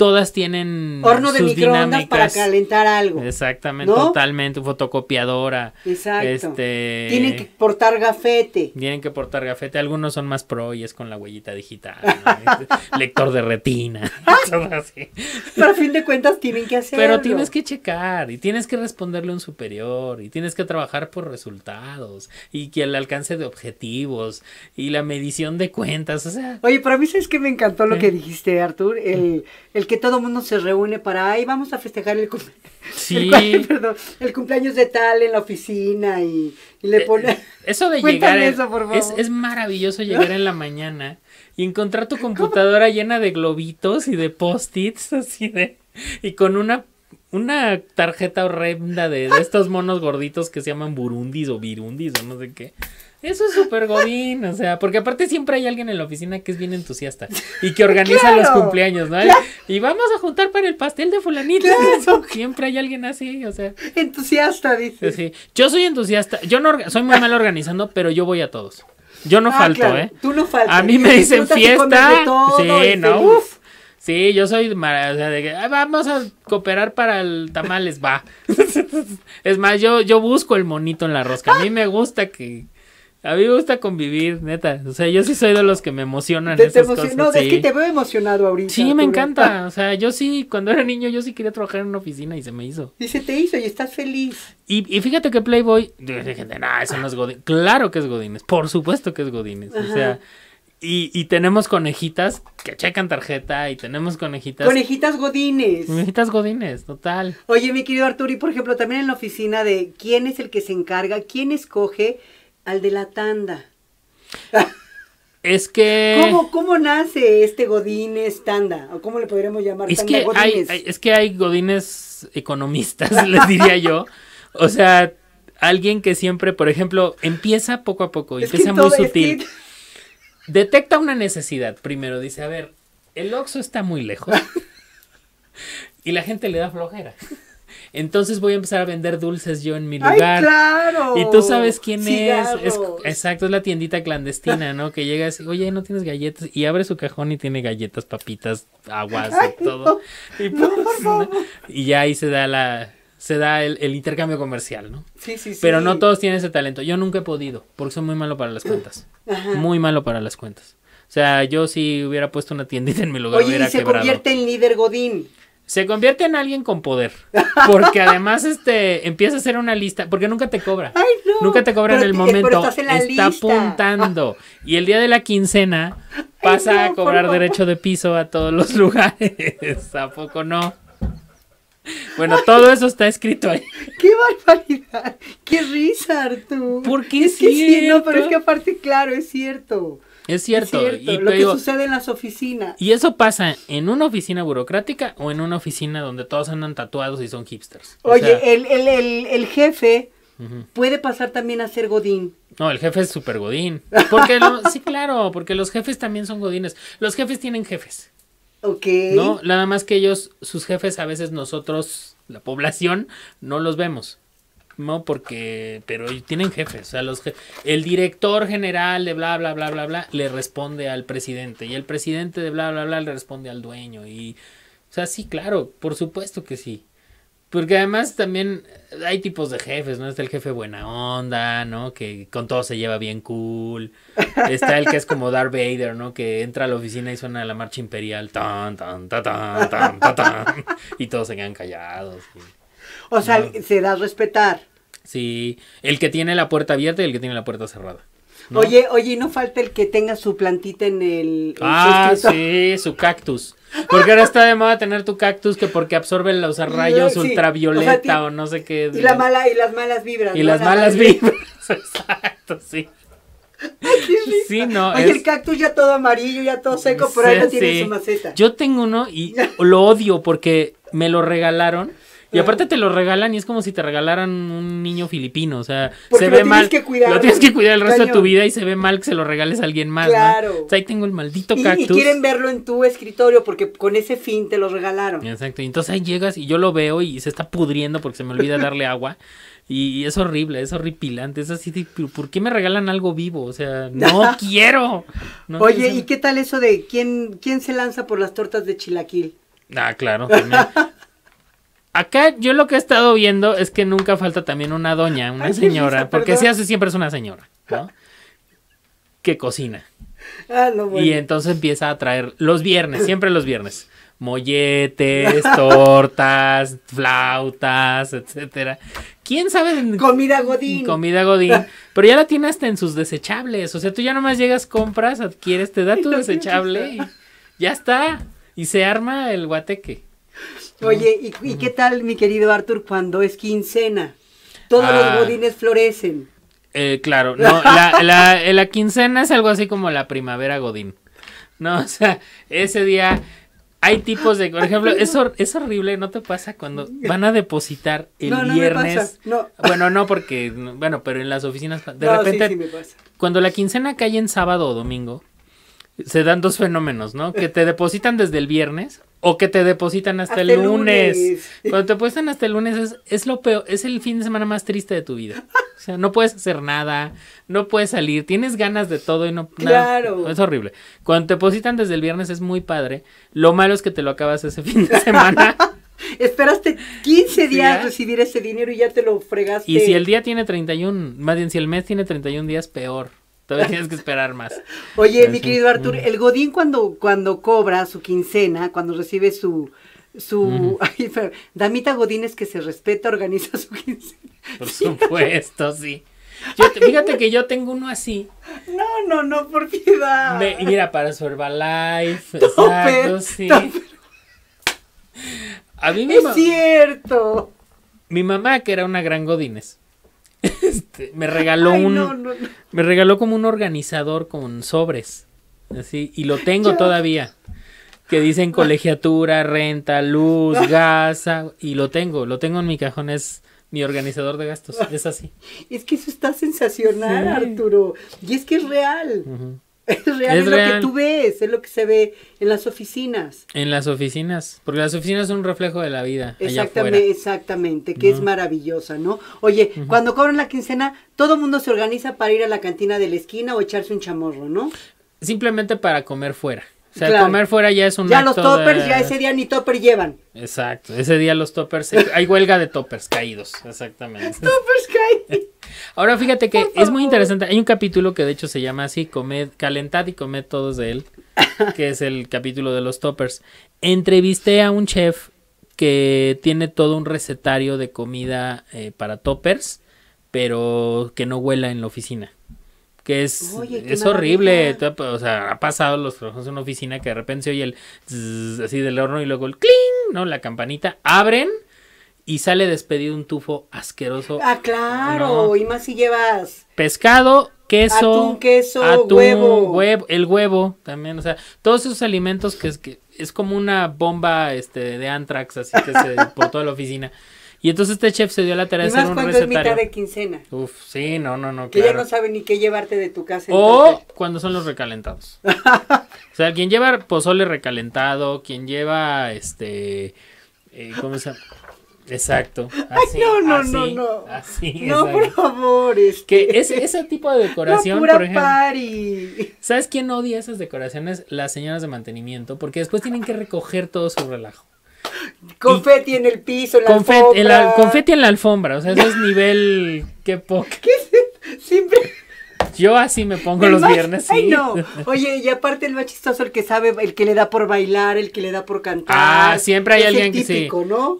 todas tienen horno de sus microondas para calentar algo. Exactamente, totalmente, fotocopiadora. Exacto. Este, tienen que portar gafete. Tienen que portar gafete. Algunos son más pro y es con la huellita digital, este, lector de retina, Para Pero fin de cuentas tienen que hacer Pero tienes que checar y tienes que responderle a un superior y tienes que trabajar por resultados y que el alcance de objetivos y la medición de cuentas, o sea. Oye, para mí sabes que me encantó lo que dijiste, Artur, el, el que todo mundo se reúne para, ahí vamos a festejar el, cumpleaños. sí. el, cumpleaños de tal en la oficina y, le eh, pone... Eh, eso de llegar... Es, maravilloso llegar en la mañana y encontrar tu computadora llena de globitos y de post-its así de... Y con una una tarjeta horrenda de, de, estos monos gorditos que se llaman burundis o virundis o no sé qué. Eso es súper godín, o sea, porque aparte siempre hay alguien en la oficina que es bien entusiasta y que organiza los cumpleaños, ¿no? Y vamos a juntar para el pastel de fulanito. Siempre hay alguien así, o sea. Entusiasta, dice. Sí. Yo soy entusiasta, yo no soy muy mal organizando, pero yo voy a todos. Yo no ah, falto, ¿eh? Tú no faltas. A mí me dicen fiesta. sí, no. Sí, yo soy de que ah, vamos a cooperar para el tamales, va. es más, yo, yo busco el monito en la rosca. A mí me gusta que, a mí me gusta convivir, neta. O sea, yo sí soy de los que me emocionan. Te, esas cosas, no, es que te veo emocionado ahorita. Sí, me encanta. O sea, yo sí, cuando era niño, yo sí quería trabajar en una oficina y se me hizo. Y se te hizo y estás feliz. Y, fíjate que Playboy, gente, no, eso no es Godín. Claro que es Godines, por supuesto que es Godines. O sea, y, tenemos conejitas que checan tarjeta y tenemos conejitas. Conejitas godines. Conejitas godines, total. Oye, mi querido y por ejemplo, también en la oficina de quién es el que se encarga, quién escoge al de la tanda. Es que. ¿Cómo, cómo nace este Godínez Tanda? ¿O cómo le podríamos llamar? Es, que hay, es que hay Godines economistas, les diría yo. O sea, alguien que siempre, por ejemplo, empieza poco a poco, es empieza muy sutil. Detecta una necesidad primero. Dice: A ver, el Oxxo está muy lejos. y la gente le da flojera. Entonces voy a empezar a vender dulces yo en mi lugar. ¡Ay, claro! Y tú sabes quién es? Exacto, es la tiendita clandestina, ¿no? Que llega así, oye, no tienes galletas. Y abre su cajón y tiene galletas, papitas, aguas y todo. Pues, y, ya ahí se da la se da el, intercambio comercial, ¿no? Sí, sí, sí. Pero no todos tienen ese talento. Yo nunca he podido, porque soy muy malo para las cuentas. Muy malo para las cuentas. O sea, yo si hubiera puesto una tiendita en mi lugar Oye, y se convierte en líder Godín. Se convierte en alguien con poder. Porque además este empieza a hacer una lista. Porque nunca te cobra. nunca te cobra en el momento. está apuntando. Y el día de la quincena pasa a cobrar derecho de piso a todos los lugares. ¿A poco no? Bueno, todo eso está escrito ahí. ¡Qué barbaridad! ¡Qué risa, Arturo! ¿Por sí, no, pero es que aparte, claro, es cierto. Es cierto. y lo que sucede en las oficinas. Y eso pasa en una oficina burocrática o en una oficina donde todos andan tatuados y son hipsters. Oye, el, jefe puede pasar también a ser Godín. No, el jefe es súper Godín. Porque sí, claro, porque los jefes también son Godines. Los jefes tienen jefes. Ok. No, nada más que ellos, sus jefes a veces nosotros, la población, no los vemos porque, pero tienen jefes, o sea, los el director general de bla, bla, bla, bla, bla, le responde al presidente y el presidente de bla, bla, bla, le responde al dueño y, o sea, sí, claro, por supuesto que sí. Porque además también hay tipos de jefes, ¿no? Está el jefe buena onda, ¿no? Que con todo se lleva bien cool. Está el que es como Darth Vader, ¿no? Que entra a la oficina y suena la marcha imperial. Tan, tan, tan, y todos se quedan callados. o sea, se da a respetar. Sí, el que tiene la puerta abierta y el que tiene la puerta cerrada. Oye, oye, no falta el que tenga su plantita en el. ah, sí, su cactus. Porque ahora está de moda tener tu cactus que porque absorbe los rayos ultravioleta o, no sé qué. Y las malas vibras. Y las malas vibras, exacto, sí. sí, no. Oye, el cactus ya todo amarillo, ya todo seco, pero ahí no tiene su Yo tengo uno y lo odio porque me lo regalaron y aparte te lo regalan y es como si te regalaran un niño filipino, o sea, se ve mal. Tienes que cuidar, lo tienes que cuidar el resto de tu vida y se ve mal que se lo regales a alguien más. Claro. O sea, ahí tengo el maldito cactus. Y quieren verlo en tu escritorio porque con ese fin te lo regalaron. Exacto. Y entonces ahí llegas y yo lo veo y se está pudriendo porque se me olvida darle agua. Y es horrible, es horripilante. Es así de, ¿por qué me regalan algo vivo? O sea, no quiero. Oye, ¿y qué tal eso de quién, quién se lanza por las tortas de chilaquil? Ah, claro, Acá yo lo que he estado viendo es que nunca falta también una doña, una señora, porque si hace siempre es una señora, ¿no? que cocina. Ah, lo bueno. Y entonces empieza a traer los viernes, siempre los viernes, molletes, tortas, flautas, etcétera. ¿Quién sabe? Comida godín. Comida godín. Pero ya la tiene hasta en sus desechables. O sea, tú ya nomás llegas, compras, adquieres, te da tu desechable y ya está. Y se arma el guateque. Oye, ¿y, qué tal, mi querido Arthur, cuando es quincena? Todos los ah. godines florecen. Eh, claro, no, eh, la, quincena es algo así como la primavera Godín. No, o sea, ese día hay tipos de, por ejemplo, es, es horrible, ¿no te pasa cuando van a depositar el no, no viernes? no. Bueno, no, porque, bueno, pero en las oficinas, de repente, sí, cuando la quincena cae en sábado o domingo, se dan dos fenómenos, ¿no? Que te depositan desde el viernes o que te depositan hasta, el lunes. Cuando te depositan hasta el lunes es, es, lo peor, es el fin de semana más triste de tu vida. O sea, no puedes hacer nada, no puedes salir, tienes ganas de todo y no. Claro. es horrible. Cuando te depositan desde el viernes es muy padre. Lo malo es que te lo acabas ese fin de semana. Esperaste 15 días ¿eh? recibir ese dinero y ya te lo fregaste. Y si el día tiene 31, más bien si el mes tiene 31 días, peor. Todavía tienes que esperar más. Oye, mi querido Artur, mm. el Godín cuando, cuando cobra su quincena, cuando recibe su, su uh -huh. damita que se respeta organiza su quincena. Por supuesto, sí. fíjate que yo tengo uno así. No, no, no, por piedad. mira, para su Herbalife. Exacto, sí. A mí Es cierto. Mi mamá, que era una gran es. Este, me regaló uno Me regaló como un organizador con sobres. Así, y lo tengo todavía. Que dicen colegiatura, renta, luz, gas. Y lo tengo, lo tengo en mi cajón. Es mi organizador de gastos. Es así. Es que eso está sensacional, Arturo. Y es que es real. Es lo que tú ves, es lo que se ve en las oficinas. En las oficinas, porque las oficinas son un reflejo de la vida. Exactamente, que es maravillosa, ¿no? Oye, cuando cobran la quincena, todo el mundo se organiza para ir a la cantina de la esquina o echarse un chamorro, ¿no? Simplemente para comer fuera. O sea, comer fuera ya es un Ya los toppers, ya ese día ni topper llevan. Exacto, ese día los toppers, hay huelga de toppers caídos, exactamente. toppers caídos. Ahora fíjate que es muy interesante, hay un capítulo que de hecho se llama así, comed, calentad y comed todos de él, que es el capítulo de los toppers. Entrevisté a un chef que tiene todo un recetario de comida eh, para toppers, pero que no huela en la oficina que es, horrible. O sea, ha pasado los trabajos en una oficina que de repente se oye el así del horno y luego el cling, ¿no? La campanita. Abren y sale despedido un tufo asqueroso. Ah, claro. Y más si llevas pescado. Queso, atún, queso, atún, huevo. huevo. el huevo también, o sea, todos esos alimentos que es, que es como una bomba este, de antrax, así que se, por toda la oficina. Y entonces este chef se dio la tarea de hacer un cuando es mitad de quincena. Uf, sí, no, no, no, Que ya no sabe ni qué llevarte de tu casa. O cuando son los recalentados. o sea, quien lleva pozole recalentado, quien lleva, este, eh, ¿cómo se llama? Exacto. Ay, no, no, no, no. Así, no, por favor. Este. Que ese, ese tipo de decoración, por ejemplo. ¿Sabes quién odia esas decoraciones? Las señoras de mantenimiento, porque después tienen que recoger todo su relajo. Confeti en el piso, en la alfombra. En confeti en la alfombra, o sea, eso es nivel. Qué poco. Siempre. Yo así me pongo los viernes. Ay, no. Oye, y aparte el machistoso el que sabe, el que le da por bailar, el que le da por cantar. Ah, siempre hay alguien que sí.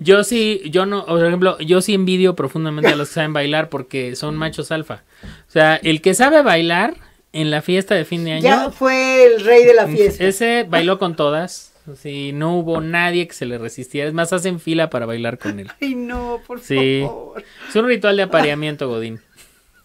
Yo sí, yo no, por ejemplo, yo sí envidio profundamente a los que saben bailar porque son machos alfa. O sea, el que sabe bailar en la fiesta de fin de año. Ya fue el rey de la mm, fiesta. Ese bailó con todas. Sí, no hubo nadie que se le resistiera. Es más, hacen fila para bailar con él. Ay, no, por sí. favor. Es un ritual de apareamiento, Godín.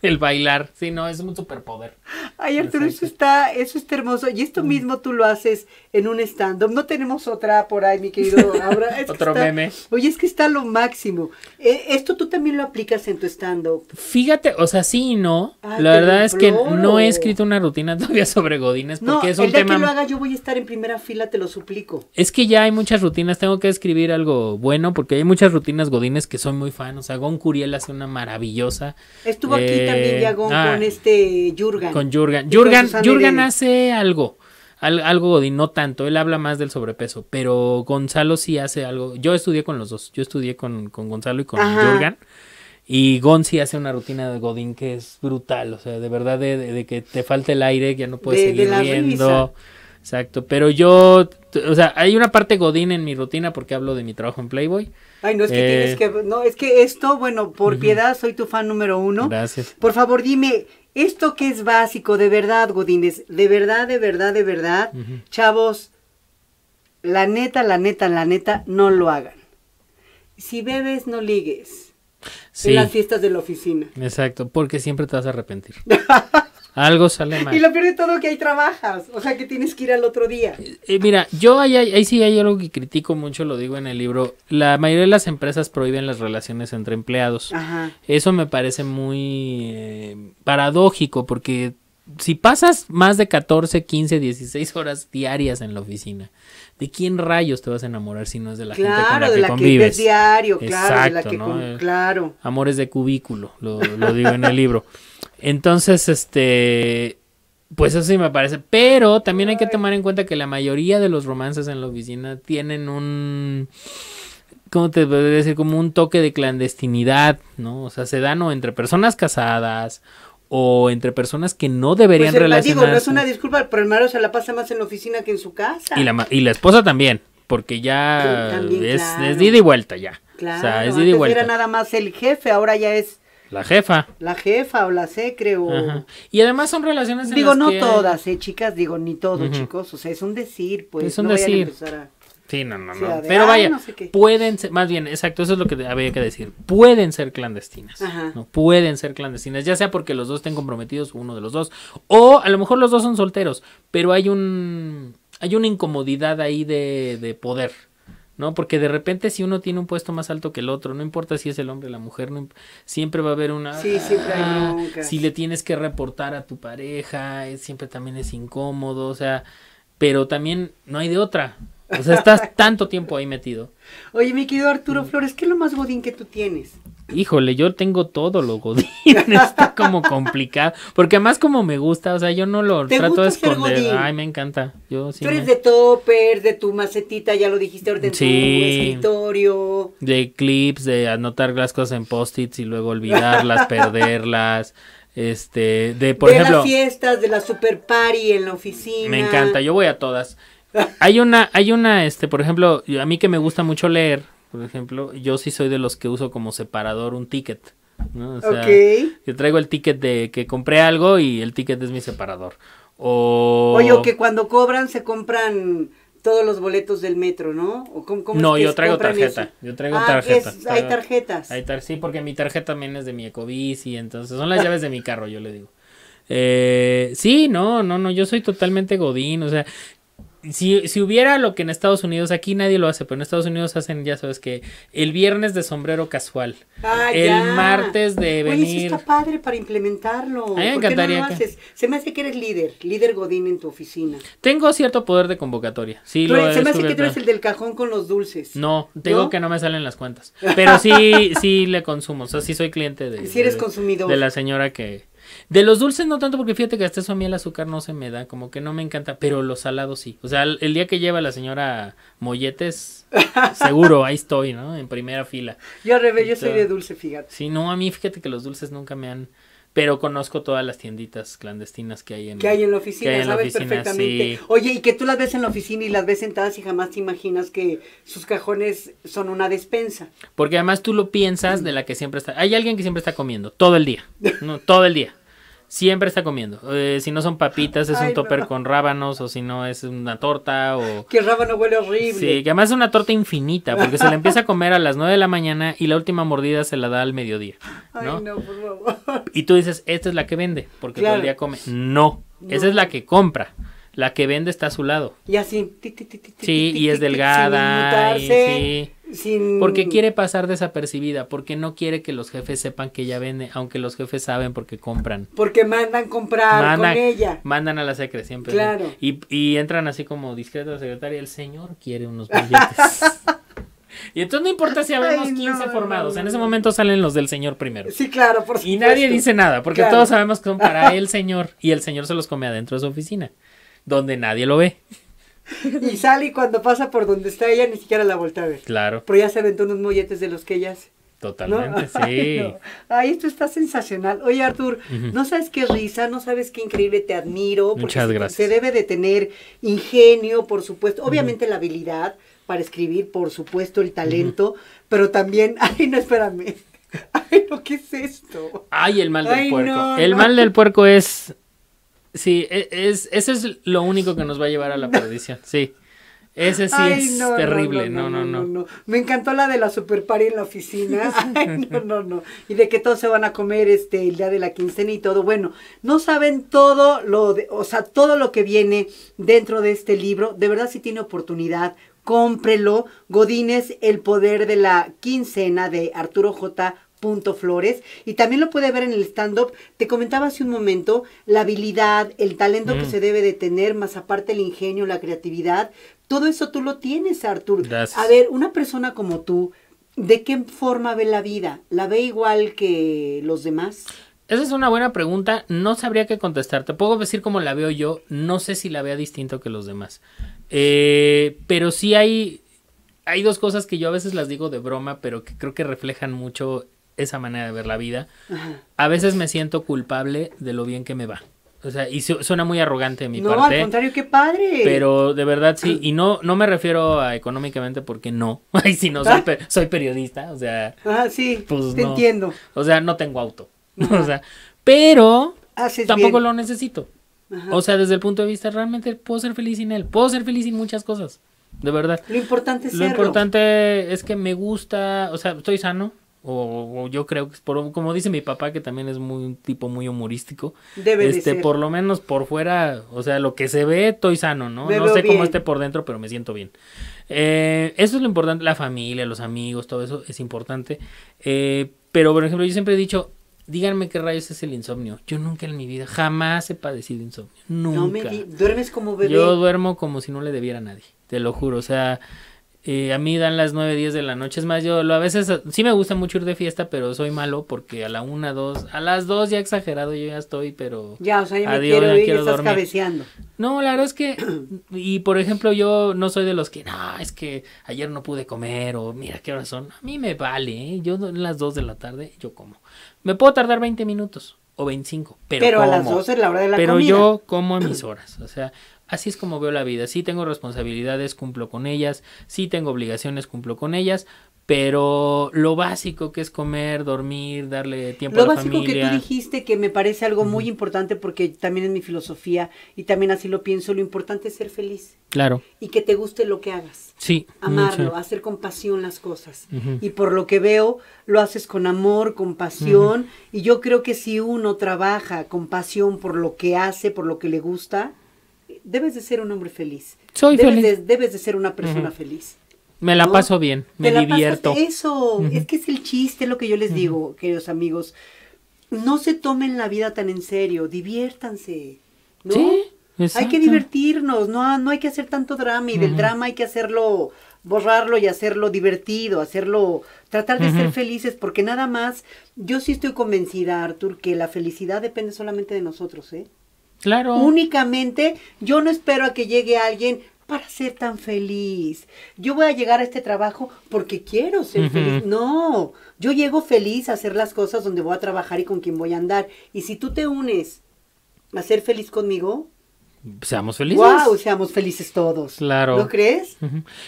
El bailar, sí, no, es un superpoder. Ay, Arturo, eso está, eso está hermoso. Y esto mm. mismo tú lo haces en un stand-up. No tenemos otra por ahí, mi querido. Otro meme. Oye, es que está lo máximo. Eh, esto tú también lo aplicas en tu stand-up. Fíjate, o sea, sí no. Ah, La verdad es que no he escrito una rutina todavía sobre Godines porque es un el día que lo haga yo voy a estar en primera fila, te lo suplico. Es que ya hay muchas rutinas, tengo que escribir algo bueno porque hay muchas rutinas Godines que son muy fan. O sea, Gon Curiel hace una maravillosa. Estuvo aquí también ya con ah, este Jurgen. Con Jurgen. hace algo. algo Godín, no tanto, él habla más del sobrepeso, pero Gonzalo sí hace algo. Yo estudié con los dos, yo estudié con, Gonzalo y con Jurgen. Y Gon sí hace una rutina de Godín que es brutal, o sea, de verdad, de, que te falta el aire, ya no puedes seguir viendo Exacto, pero yo, o sea, hay una parte godín en mi rutina porque hablo de mi trabajo en Playboy. Ay, no es que tienes eh, que, no, es que esto, bueno, por piedad, soy tu fan número uno. Gracias. Por favor, dime, esto que es básico, de verdad, es de verdad, de verdad, de verdad, chavos, la neta, la neta, la neta, no lo hagan. Si bebes, no ligues. Sí. En las fiestas de la oficina. Exacto, porque siempre te vas a arrepentir. Algo sale mal. Y lo pierde todo que ahí trabajas, o sea que tienes que ir al otro día. Eh, eh, mira, yo ahí, ahí, sí hay algo que critico mucho, lo digo en el libro. La mayoría de las empresas prohíben las relaciones entre empleados. Eso me parece muy eh, paradójico porque si pasas más de 14, 15, 16 horas diarias en la oficina, ¿de quién rayos te vas a enamorar si no es de la gente con la que convives? diario, claro, de la que con... claro. Amores de cubículo, lo digo en el libro. Entonces, este, pues así me parece. Pero también hay que tomar en cuenta que la mayoría de los romances en la oficina tienen un... ¿Cómo te podría decir? Como un toque de clandestinidad, ¿no? O sea, se dan o entre personas casadas o entre personas que no deberían relacionarse. Pues, eh, digo, no es una disculpa, pero el marido se la pasa más en la oficina que en su casa. Y la, y la esposa también, porque ya es, es, ida y vuelta ya. Claro, o sea, es ida y vuelta. era nada más el jefe, ahora ya es la jefa. La jefa o la secre o... Y además son relaciones... digo, no todas, ¿eh, chicas? Digo, ni todo, chicos. O sea, es un decir, pues. Es un decir. Sí, no, no, no. Pero vaya, pueden ser, más bien, exacto, eso es lo que había que decir. Pueden ser clandestinas. No, pueden ser clandestinas, ya sea porque los dos estén comprometidos, uno de los dos. O a lo mejor los dos son solteros, pero hay un... Hay una incomodidad ahí de, de poder. ¿no? Porque de repente si uno tiene un puesto más alto que el otro, no importa si es el hombre o la mujer, siempre va a haber una... Sí, siempre ah, si le tienes que reportar a tu pareja, siempre también es incómodo, o sea, pero también no hay de otra. O sea, estás tanto tiempo ahí metido. Oye, mi querido Arturo mm. Flores, ¿qué es lo más godín que tú tienes? Híjole, yo tengo todo lo godín, está como complicado, porque además como me gusta, o sea, yo no lo trato de esconder. Ay, me encanta. Yo sí Tú eres de topper, de tu macetita, ya lo dijiste, ahorita tu escritorio. De clips, de anotar las cosas en post-its y luego olvidarlas, perderlas. Este, de por de las fiestas, de la super party en la oficina. Me encanta, yo voy a todas. Hay una hay una este, por ejemplo, a mí que me gusta mucho leer por ejemplo, yo sí soy de los que uso como separador un ticket. ¿no? O sea, yo traigo el ticket de que compré algo y el ticket es mi separador. O... Oye, o que cuando cobran se compran todos los boletos del metro, ¿no? ¿O cómo, cómo no, yo, traigo tarjeta, yo traigo ah, hay tarjetas. Hay tar sí, porque mi tarjeta también es de mi Ecobici, entonces son las llaves de mi carro, yo le digo. Eh, sí, no, no, no, yo soy totalmente godín, o sea, si, si, hubiera lo que en Estados Unidos, aquí nadie lo hace, pero en Estados Unidos hacen, ya sabes que, el viernes de sombrero casual. Ah, el martes de venir. Oye, eso está padre para implementarlo. A me encantaría. Se me hace que eres líder, líder Godín en tu oficina. Tengo cierto poder de convocatoria. Sí, se me hace que tú eres el del cajón con los dulces. No, tengo que no me salen las cuentas. Pero sí, sí le consumo. O sea, sí soy cliente de. Si eres consumidor. De la señora que de los dulces no tanto, porque fíjate que hasta eso a mí el azúcar no se me da, como que no me encanta, pero los salados sí. O sea, el, día que lleva la señora molletes, seguro, ahí estoy, ¿no? En primera fila. Yo al revés, yo soy de dulce, fíjate. Sí, no, a mí fíjate que los dulces nunca me han pero conozco todas las tienditas clandestinas que hay en, la oficina, que hay en sabes la oficina, perfectamente. Oye, y que tú las ves en la oficina y las ves sentadas y jamás te imaginas que sus cajones son una despensa. Porque además tú lo piensas mm. de la que siempre está. Hay alguien que siempre está comiendo, todo el día. No, todo el día siempre está comiendo. Eh, si no son papitas, es un toper con rábanos, o si no es una torta, o... Que rábano huele horrible. Sí, que además es una torta infinita, porque se la empieza a comer a las 9 de la mañana y la última mordida se la da al mediodía. ¿no? Ay, no, por favor. Y tú dices, esta es la que vende, porque todo el día come. No, esa es la que compra. La que vende está a su lado. Y así. sí, y es delgada. Y, sí. Porque quiere pasar desapercibida, porque no quiere que los jefes sepan que ella vende, aunque los jefes saben porque compran. Porque mandan comprar con ella. Mandan a la secre siempre. Y, entran así como discreta la secretaria, el señor quiere unos billetes. Y entonces no importa si habemos 15 formados, en ese momento salen los del señor primero. Sí, claro, por supuesto. Y nadie dice nada, porque todos sabemos que son para el señor y el señor se los come adentro de su oficina, donde nadie lo ve y sale y cuando pasa por donde está ella ni siquiera la voltea a ver. Claro. Pero ya se aventó unos molletes de los que ella hace. Totalmente, sí. Ay, esto está sensacional. Oye, Artur, no sabes qué risa, no sabes qué increíble, te admiro. Muchas gracias. Se debe de tener ingenio, por supuesto, obviamente la habilidad para escribir, por supuesto, el talento, pero también, ay, no, espérame. Ay, ¿qué es esto? Ay, el mal del puerco. el mal del puerco es Sí, e, es, eso es lo único que nos va a llevar a la perdición, sí. Ese sí es terrible, no no, no Me encantó la de la super party en la oficina. no, no, no. Y de que todos se van a comer este el día de la quincena y todo. Bueno, no saben todo lo de, o sea, todo lo que viene dentro de este libro. De verdad si tiene oportunidad, cómprelo. Godínez, El poder de la quincena de Arturo J flores y también lo puede ver en el stand-up. Te comentaba hace un momento la habilidad, el talento que mm. se debe de tener, más aparte el ingenio, la creatividad. Todo eso tú lo tienes, Artur. A ver, una persona como tú, ¿de qué forma ve la vida? ¿La ve igual que los demás? Esa es una buena pregunta, no sabría qué contestar. Te puedo decir cómo la veo yo, no sé si la vea distinto que los demás. Eh, pero sí hay, hay dos cosas que yo a veces las digo de broma, pero que creo que reflejan mucho esa manera de ver la vida. A veces me siento culpable de lo bien que me va. O sea, y suena muy arrogante de mi parte. No, al contrario, qué padre. Pero de verdad sí, y no no me refiero a económicamente porque no. Ay, si no soy, ah. periodista, o sea. Ah, sí. Pues te entiendo. O sea, no tengo auto. O sea, pero tampoco lo necesito. O sea, desde el punto de vista realmente puedo ser feliz sin él, puedo ser feliz sin muchas cosas. De verdad. Lo importante Lo importante es que me gusta, o sea, estoy sano, o, yo creo que por, como dice mi papá que también es muy un tipo muy humorístico Debe este por lo menos por fuera o sea lo que se ve estoy sano no no sé cómo esté por dentro pero me siento bien eh, eso es lo importante la familia los amigos todo eso es importante eh, pero por ejemplo yo siempre he dicho díganme qué rayos es el insomnio yo nunca en mi vida jamás he padecido insomnio nunca no me duermes como bebé yo duermo como si no le debiera a nadie te lo juro o sea eh, a mí dan las 9, 10 de la noche. Es más, yo lo, a veces sí me gusta mucho ir de fiesta, pero soy malo porque a la 1, 2, a las 2 ya exagerado yo ya estoy, pero. Ya, o sea, yo me adiós, quiero, ir, quiero cabeceando. No, la verdad es que. Y por ejemplo, yo no soy de los que, no, es que ayer no pude comer o mira qué horas son. A mí me vale, ¿eh? Yo a las 2 de la tarde yo como. Me puedo tardar 20 minutos o 25, pero. Pero a las 12 es la hora de la pero comida. Pero yo como a mis horas, o sea así es como veo la vida. Sí tengo responsabilidades, cumplo con ellas. Sí tengo obligaciones, cumplo con ellas. Pero lo básico que es comer, dormir, darle tiempo a la familia. Lo básico que tú dijiste que me parece algo muy importante porque también es mi filosofía y también así lo pienso. Lo importante es ser feliz. Claro. Y que te guste lo que hagas. Sí. Amarlo, hacer con pasión las cosas. Y por lo que veo, lo haces con amor, con pasión. Y yo creo que si uno trabaja con pasión por lo que hace, por lo que le gusta, debes de ser un hombre feliz. Soy feliz. debes de ser una persona feliz. Me la paso bien, me divierto. eso, es que es el chiste lo que yo les digo, queridos amigos. No se tomen la vida tan en serio, diviértanse, ¿no? hay que divertirnos, no, no hay que hacer tanto drama y del drama hay que hacerlo, borrarlo y hacerlo divertido, hacerlo, tratar de ser felices, porque nada más, yo sí estoy convencida, Artur, que la felicidad depende solamente de nosotros, ¿eh? Claro. Únicamente yo no espero a que llegue alguien para ser tan feliz. Yo voy a llegar a este trabajo porque quiero ser feliz. No, yo llego feliz a hacer las cosas donde voy a trabajar y con quien voy a andar. Y si tú te unes a ser feliz conmigo, seamos felices. ¡Wow! Seamos felices todos. Claro. ¿No crees?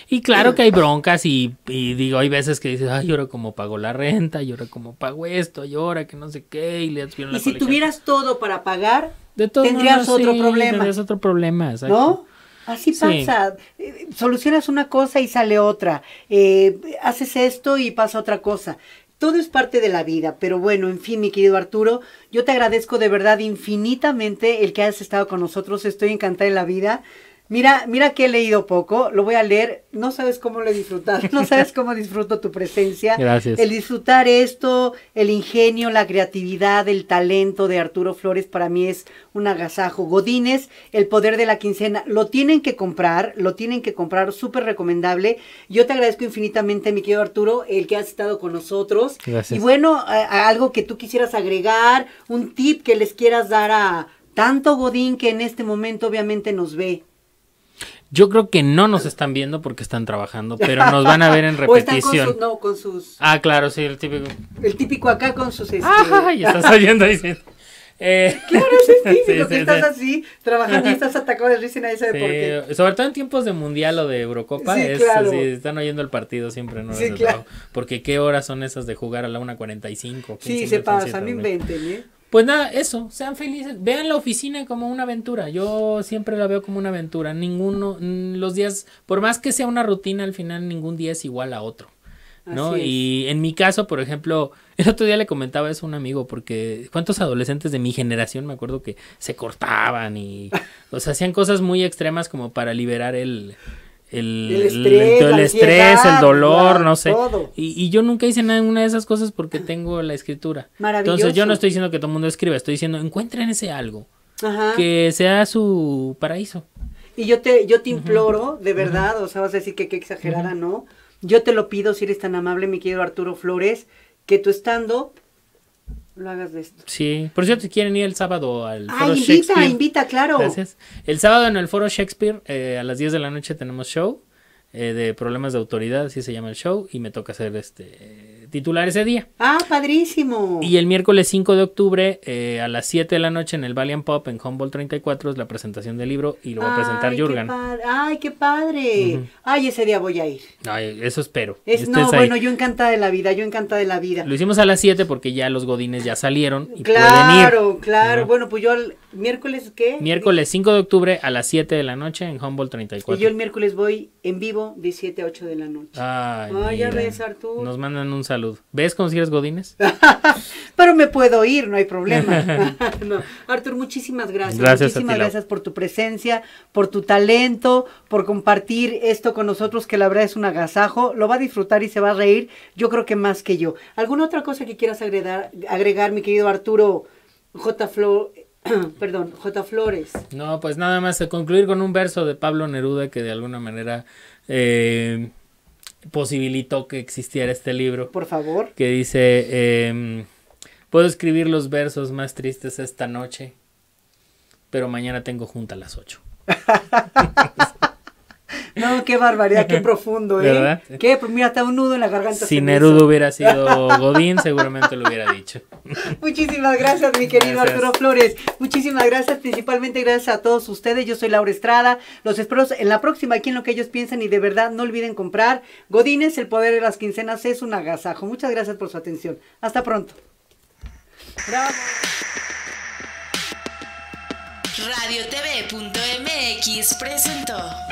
Y claro que hay broncas y, digo, hay veces que dices, ay, ahora como pago la renta, y ahora como pago esto, y ahora que no sé qué, y si tuvieras todo para pagar, de todos tendrías modos, otro problema. Tendrías otro problema, ¿no? Así pasa. Eh, solucionas una cosa y sale otra. Eh, haces esto y pasa otra cosa. Todo es parte de la vida, pero bueno, en fin, mi querido Arturo, yo te agradezco de verdad infinitamente el que hayas estado con nosotros. Estoy encantada de la vida. Mira, mira que he leído poco, lo voy a leer, no sabes cómo lo he disfrutado, no sabes cómo disfruto tu presencia. El disfrutar esto, el ingenio, la creatividad, el talento de Arturo Flores para mí es un agasajo. Godínez, El poder de la quincena, lo tienen que comprar, lo tienen que comprar, súper recomendable. Yo te agradezco infinitamente, mi querido Arturo, el que has estado con nosotros. Gracias. Y bueno, algo que tú quisieras agregar, un tip que les quieras dar a tanto Godín que en este momento obviamente nos ve. Yo creo que no nos están viendo porque están trabajando, pero nos van a ver en repetición. no, con sus. Ah, claro, sí, el típico. El típico acá con sus. Este... Ah, y estás oyendo diciendo. Eh, claro, es típico, que estás así, trabajando y estás atacado de risa y nadie sabe por qué. Sobre todo en tiempos de mundial o de Eurocopa, es, claro. están oyendo el partido siempre, ¿no? Sí, claro. Porque qué horas son esas de jugar a la 1.45. Sí, se pasa, no inventen, ¿eh? Pues nada, eso, sean felices, vean la oficina como una aventura, yo siempre la veo como una aventura, ninguno, mm, los días, por más que sea una rutina, al final ningún día es igual a otro, ¿no? Y en mi caso, por ejemplo, el otro día le comentaba eso a un amigo, porque cuántos adolescentes de mi generación, me acuerdo que se cortaban y, o sea, hacían cosas muy extremas como para liberar el, el, estrés, el, estrés, el dolor, no sé. Y, yo nunca hice ninguna de esas cosas porque tengo la escritura. Maravilloso. Entonces yo no estoy diciendo que todo el mundo escriba, estoy diciendo encuentren ese algo que sea su paraíso. Y yo te, yo te imploro, de verdad, o sea, vas a decir que qué exagerada, ¿no? Yo te lo pido, si eres tan amable, mi querido Arturo Flores, que tú estando lo hagas de esto. Sí, por cierto, si quieren ir el sábado al ah, Foro invita, Ah, invita, invita, claro. Gracias. El sábado en el Foro Shakespeare eh, a las 10 de la noche tenemos show eh, de problemas de autoridad, así se llama el show, y me toca hacer este titular ese día. Ah, padrísimo. Y el miércoles 5 de octubre eh, a las 7 de la noche en el Valiant Pop en Humboldt 34 es la presentación del libro y lo va a presentar Jurgen. Ay, qué padre. Ay, ese día voy a ir. Ay, eso espero. no, bueno, yo encanta de la vida, yo encanta de la vida. Lo hicimos a las 7 porque ya los godines ya salieron claro, Claro, Bueno, pues yo ¿Miércoles qué? Miércoles 5 de octubre a las 7 de la noche en Humboldt 34. Y yo el miércoles voy en vivo de 7 a 8 de la noche. Ay, ya ves, Nos mandan un saludo. ¿Ves con si Godines? Pero me puedo ir, no hay problema. Artur, muchísimas gracias. muchísimas gracias por tu presencia, por tu talento, por compartir esto con nosotros, que la verdad es un agasajo. Lo va a disfrutar y se va a reír, yo creo que más que yo. ¿Alguna otra cosa que quieras agregar, mi querido Arturo J. perdón, Jota Flores. No, pues nada más eh, concluir con un verso de Pablo Neruda que de alguna manera eh, posibilitó que existiera este libro. Por favor. Que dice, em, puedo escribir los versos más tristes esta noche, pero mañana tengo junta a las 8. No, qué barbaridad, qué profundo, ¿eh? ¿Verdad? Qué, mira, está un nudo en la garganta. Si Nerudo hubiera sido Godín, seguramente lo hubiera dicho. Muchísimas gracias, mi querido Arturo Flores. Muchísimas gracias, principalmente gracias a todos ustedes. Yo soy Laura Estrada. Los espero en la próxima aquí en lo que ellos piensan y de verdad no olviden comprar. Godines, el poder de las quincenas es un agasajo. Muchas gracias por su atención. Hasta pronto. Bravo. RadioTV.mx presentó.